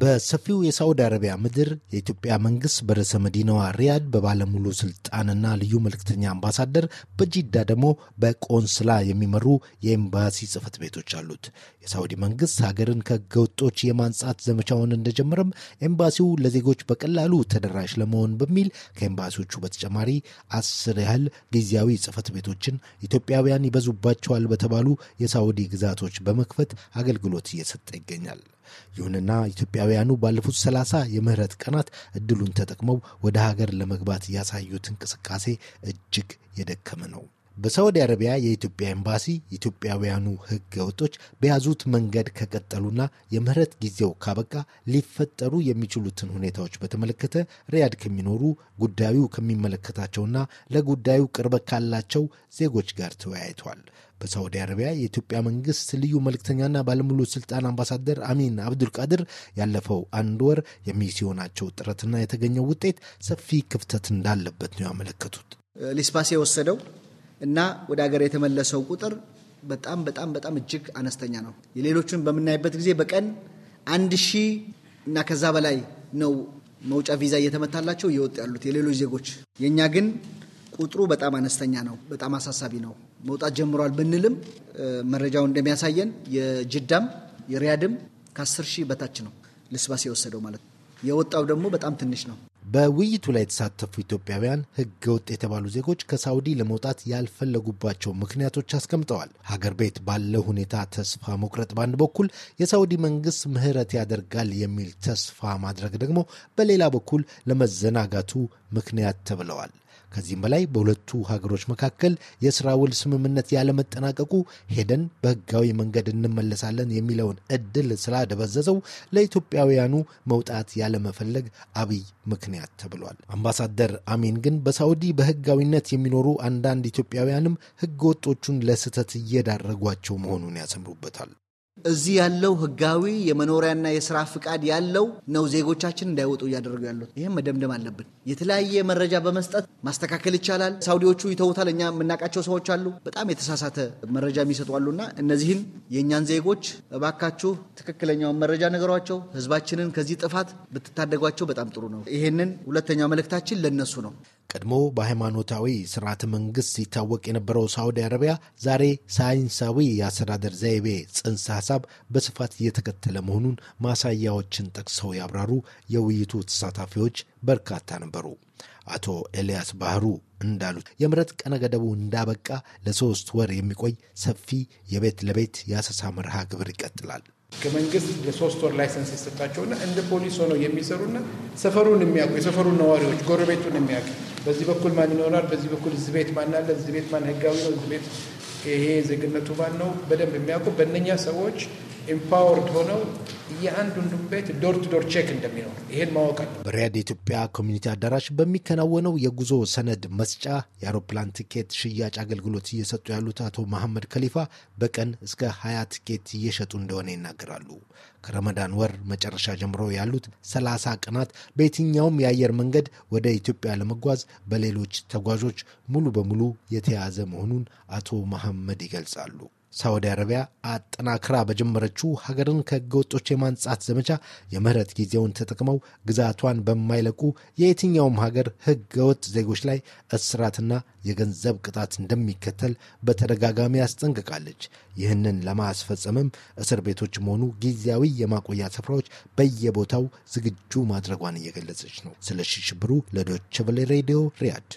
በሰፊው የሳዑዲ አረቢያ ምድር የኢትዮጵያ መንግስት በርዕሰ መዲናዋ ሪያድ በባለሙሉ ስልጣንና ልዩ መልእክተኛ አምባሳደር፣ በጂዳ ደግሞ በቆንስላ የሚመሩ የኤምባሲ ጽህፈት ቤቶች አሉት። የሳዑዲ መንግስት ሀገርን ከህገወጦች የማንጻት ዘመቻውን እንደጀመረም ኤምባሲው ለዜጎች በቀላሉ ተደራሽ ለመሆን በሚል ከኤምባሲዎቹ በተጨማሪ አስር ያህል ጊዜያዊ ጽህፈት ቤቶችን ኢትዮጵያውያን ይበዙባቸዋል በተባሉ የሳዑዲ ግዛቶች በመክፈት አገልግሎት እየሰጠ ይገኛል። ይሁንና ኢትዮጵያውያኑ ባለፉት ሰላሳ የምህረት ቀናት እድሉን ተጠቅመው ወደ ሀገር ለመግባት ያሳዩት እንቅስቃሴ እጅግ የደከመ ነው። በሳዑዲ አረቢያ የኢትዮጵያ ኤምባሲ ኢትዮጵያውያኑ ሕገ ወጦች በያዙት መንገድ ከቀጠሉና የምህረት ጊዜው ካበቃ ሊፈጠሩ የሚችሉትን ሁኔታዎች በተመለከተ ሪያድ ከሚኖሩ ጉዳዩ ከሚመለከታቸውና ለጉዳዩ ቅርበት ካላቸው ዜጎች ጋር ተወያይቷል። በሳዑዲ አረቢያ የኢትዮጵያ መንግስት ልዩ መልእክተኛና ባለሙሉ ስልጣን አምባሳደር አሚን አብዱልቃድር ያለፈው አንድ ወር የሚሲሆናቸው ጥረትና የተገኘው ውጤት ሰፊ ክፍተት እንዳለበት ነው ያመለከቱት። ሊስፓሴ የወሰደው እና ወደ ሀገር የተመለሰው ቁጥር በጣም በጣም በጣም እጅግ አነስተኛ ነው። የሌሎቹን በምናይበት ጊዜ በቀን አንድ ሺህ እና ከዛ በላይ ነው መውጫ ቪዛ እየተመታላቸው እየወጡ ያሉት የሌሎች ዜጎች። የእኛ ግን ቁጥሩ በጣም አነስተኛ ነው። በጣም አሳሳቢ ነው። መውጣት ጀምሯል ብንልም መረጃው እንደሚያሳየን የጅዳም የሪያድም ከአስር ሺህ በታች ነው ልስባሴ የወሰደው ማለት ነው። የወጣው ደግሞ በጣም ትንሽ ነው። በውይይቱ ላይ የተሳተፉ ኢትዮጵያውያን ህገ ወጥ የተባሉ ዜጎች ከሳውዲ ለመውጣት ያልፈለጉባቸው ምክንያቶች አስቀምጠዋል። ሀገር ቤት ባለው ሁኔታ ተስፋ መቁረጥ በአንድ በኩል፣ የሳውዲ መንግስት ምህረት ያደርጋል የሚል ተስፋ ማድረግ ደግሞ በሌላ በኩል ለመዘናጋቱ ምክንያት ተብለዋል። ከዚህም በላይ በሁለቱ ሀገሮች መካከል የስራ ውል ስምምነት ያለመጠናቀቁ ሄደን በህጋዊ መንገድ እንመለሳለን የሚለውን እድል ስላደበዘዘው ለኢትዮጵያውያኑ መውጣት ያለመፈለግ አብይ ምክንያት ተብሏል። አምባሳደር አሚን ግን በሳውዲ በህጋዊነት የሚኖሩ አንዳንድ ኢትዮጵያውያንም ህገ ወጦቹን ለስህተት እየዳረጓቸው መሆኑን ያሰምሩበታል። እዚህ ያለው ህጋዊ የመኖሪያና የስራ ፍቃድ ያለው ነው ዜጎቻችን እንዳይወጡ እያደረጉ ያሉት። ይህም መደምደም አለብን። የተለያየ መረጃ በመስጠት ማስተካከል ይቻላል። ሳውዲዎቹ ይተውታል። እኛ የምናውቃቸው ሰዎች አሉ፣ በጣም የተሳሳተ መረጃ የሚሰጡ አሉና እነዚህን የእኛን ዜጎች እባካችሁ ትክክለኛውን መረጃ ነገሯቸው። ህዝባችንን ከዚህ ጥፋት ብትታደጓቸው በጣም ጥሩ ነው። ይህንን ሁለተኛው መልእክታችን ለነሱ ነው። ቀድሞ በሃይማኖታዊ ስርዓተ መንግስት ሲታወቅ የነበረው ሳዑዲ አረቢያ ዛሬ ሳይንሳዊ የአስተዳደር ዘይቤ ጽንሰ ሀሳብ በስፋት እየተከተለ መሆኑን ማሳያዎችን ጠቅሰው ያብራሩ የውይይቱ ተሳታፊዎች በርካታ ነበሩ። አቶ ኤልያስ ባህሩ እንዳሉት የምረት ቀነ ገደቡ እንዳበቃ ለሶስት ወር የሚቆይ ሰፊ የቤት ለቤት የአሰሳ መርሃ ግብር ይቀጥላል። ከመንግስት ለሶስት ወር ላይሰንስ የሰጣቸውና እንደ ፖሊስ ሆነው የሚሰሩና ሰፈሩን የሚያውቁ የሰፈሩን ነዋሪዎች ጎረቤቱን የሚያውቅ በዚህ በኩል ማን ይኖራል፣ በዚህ በኩል እዚህ ቤት ማን አለ፣ እዚህ ቤት ማን ህጋዊ ነው፣ እዚህ ቤት ይሄ ዜግነቱ ማን ነው፣ በደንብ የሚያውቁ በእነኛ ሰዎች ኢምፓወርድ ሆነው የአንዱን ቤት ዶር ቱ ዶር ቼክ እንደሚኖር ይሄን ማወቅ አለ። በሪያድ የኢትዮጵያ ኮሚኒቲ አዳራሽ በሚከናወነው የጉዞ ሰነድ መስጫ የአውሮፕላን ትኬት ሽያጭ አገልግሎት እየሰጡ ያሉት አቶ መሐመድ ከሊፋ በቀን እስከ ሀያ ትኬት እየሸጡ እንደሆነ ይናገራሉ። ከረመዳን ወር መጨረሻ ጀምሮ ያሉት ሰላሳ ቀናት በየትኛውም የአየር መንገድ ወደ ኢትዮጵያ ለመጓዝ በሌሎች ተጓዦች ሙሉ በሙሉ የተያዘ መሆኑን አቶ መሐመድ ይገልጻሉ። ሳዑዲ አረቢያ አጠናክራ በጀመረችው ሀገርን ከህገወጦች የማንጻት ዘመቻ የምህረት ጊዜውን ተጠቅመው ግዛቷን በማይለቁ የየትኛውም ሀገር ህገወጥ ዜጎች ላይ እስራትና የገንዘብ ቅጣት እንደሚከተል በተደጋጋሚ አስጠንቅቃለች። ይህንን ለማስፈጸምም እስር ቤቶችም ሆኑ ጊዜያዊ የማቆያ ስፍራዎች በየቦታው ዝግጁ ማድረጓን እየገለጸች ነው። ስለሺ ሽብሩ ለዶይቼ ቬለ ሬዲዮ ሪያድ